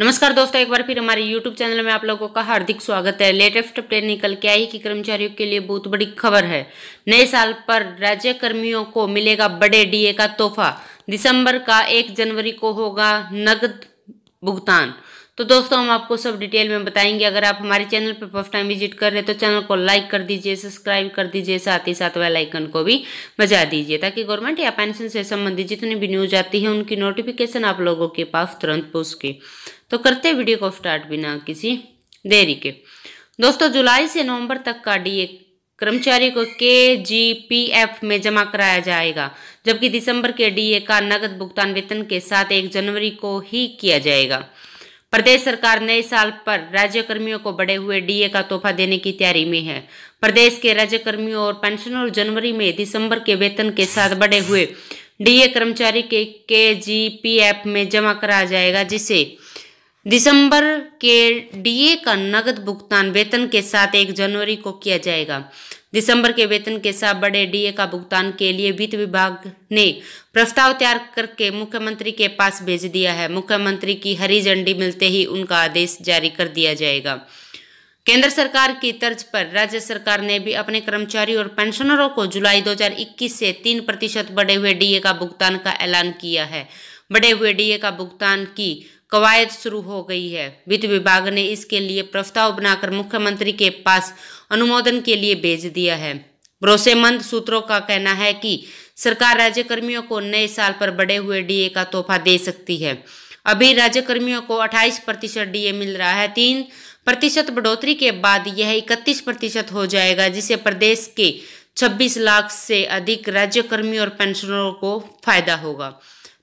नमस्कार दोस्तों एक बार फिर हमारे YouTube चैनल में आप लोगों का हार्दिक स्वागत है लेटेस्ट अपडेट निकल के आई कि कर्मचारियों के लिए बहुत बड़ी खबर है नए साल पर राज्य कर्मियों को मिलेगा बड़े डीए का तोहफा दिसंबर का एक जनवरी को होगा नगद भुगतान तो दोस्तों हम आपको सब डिटेल में बताएंगे अगर आप हमारे चैनल पर फर्स्ट टाइम विजिट कर रहे हैं तो चैनल को लाइक कर दीजिए सब्सक्राइब कर दीजिए साथ ही साथ वेल आइकन को भी बजा दीजिए ताकि गवर्नमेंट या पेंशन से संबंधित जितनी भी न्यूज आती है उनकी नोटिफिकेशन आप लोगों के पास तुरंत पहुँच के तो करते वीडियो को स्टार्ट बिना किसी देरी के दोस्तों जुलाई से नवंबर तक का डीए कर्मचारी को के जी पी एफ में जमा कराया जाएगा जबकि दिसंबर के डीए का नगद भुगतान वेतन के साथ एक जनवरी को ही किया जाएगा प्रदेश सरकार नए साल पर राज्य कर्मियों को बढ़े हुए डीए का तोहफा देने की तैयारी में है प्रदेश के राज्य कर्मियों और पेंशनर जनवरी में दिसंबर के वेतन के साथ बढ़े हुए डीए कर्मचारी के के जी पी एफ में जमा करा जाएगा जिसे दिसंबर के डीए का नगद भुगतान वेतन के साथ एक जनवरी को किया जाएगा दिसंबर के वेतन के साथ बड़े डीए का भुगतान के लिए वित्त विभाग ने प्रस्ताव तैयार करके मुख्यमंत्री के पास भेज दिया है मुख्यमंत्री की हरी झंडी मिलते ही उनका आदेश जारी कर दिया जाएगा केंद्र सरकार की तर्ज पर राज्य सरकार ने भी अपने कर्मचारी और पेंशनरों को जुलाई 2021 से तीन प्रतिशत बढ़े हुए डीए का भुगतान का ऐलान किया है बढ़े हुए डीए का भुगतान की कवायद शुरू हो गई है वित्त विभाग ने इसके लिए प्रस्ताव बनाकर मुख्यमंत्री के पास अनुमोदन के लिए भेज दिया है भरोसेमंद सूत्रों का कहना है कि सरकार राज्य कर्मियों को नए साल पर बढ़े हुए डीए का तोहफा दे सकती है अभी राज्य कर्मियों को 28 प्रतिशत डीए मिल रहा है तीन प्रतिशत बढ़ोतरी के बाद यह 31 प्रतिशत हो जाएगा जिससे प्रदेश के 26 लाख से अधिक राज्य कर्मियों और पेंशनरों को फायदा होगा